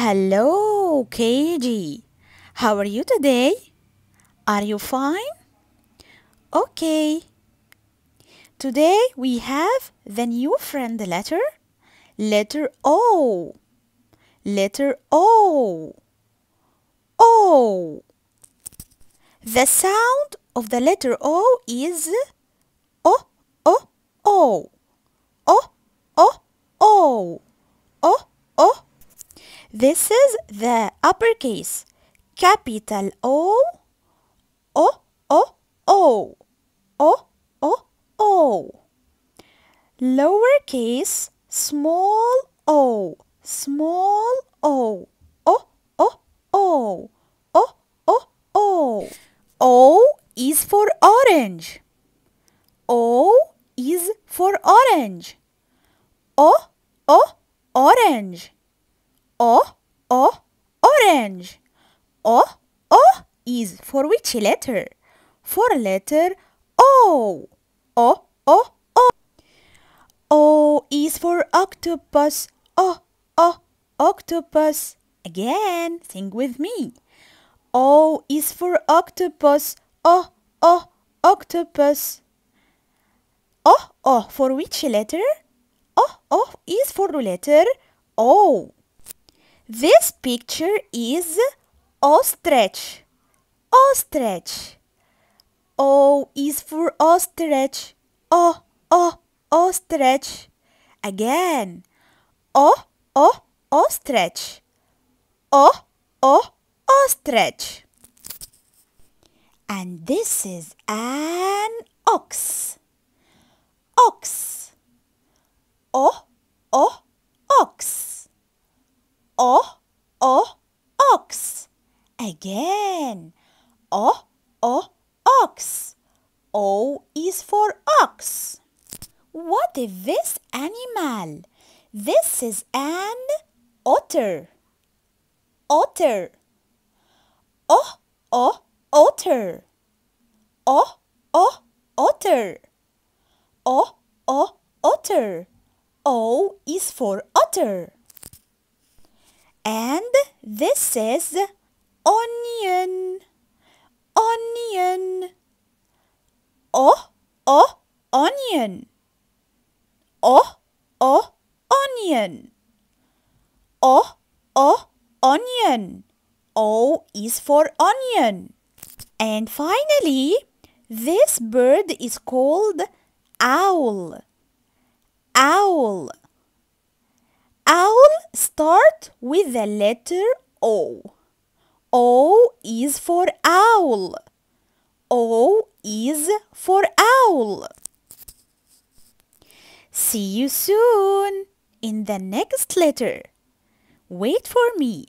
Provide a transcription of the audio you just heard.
Hello, KG. How are you today? Are you fine? Okay. Today we have the new friend letter, letter O. Letter O. O. The sound of the letter O is This is the uppercase capital O, O, O, O, O, O, O. Lowercase small o, small o, O, O, O, O, O, O. O is for orange. O is for orange. O, O, orange. O, O, orange. O, O is for which letter? For letter O. O, O, O. O is for octopus. O, O, octopus. Again, sing with me. O is for octopus. O, O, octopus. O, O for which letter? O, O is for letter O. This picture is ostrich. Ostrich. O is for ostrich. O, o, ostrich. Again. O, o, ostrich. O, o, ostrich. And this is an ox. Ox. O, again. O, O, ox. O is for ox. What is this animal? This is an otter. Otter. O, O, otter. O, O, otter. O, O, otter. O is for otter. And this is onion, onion. Oh, oh, onion. Oh, oh, onion. Oh, oh, onion. O is for onion. And finally, this bird is called owl. Owl. Owl start with the letter O. O is for owl. O is for owl. See you soon in the next letter. Wait for me.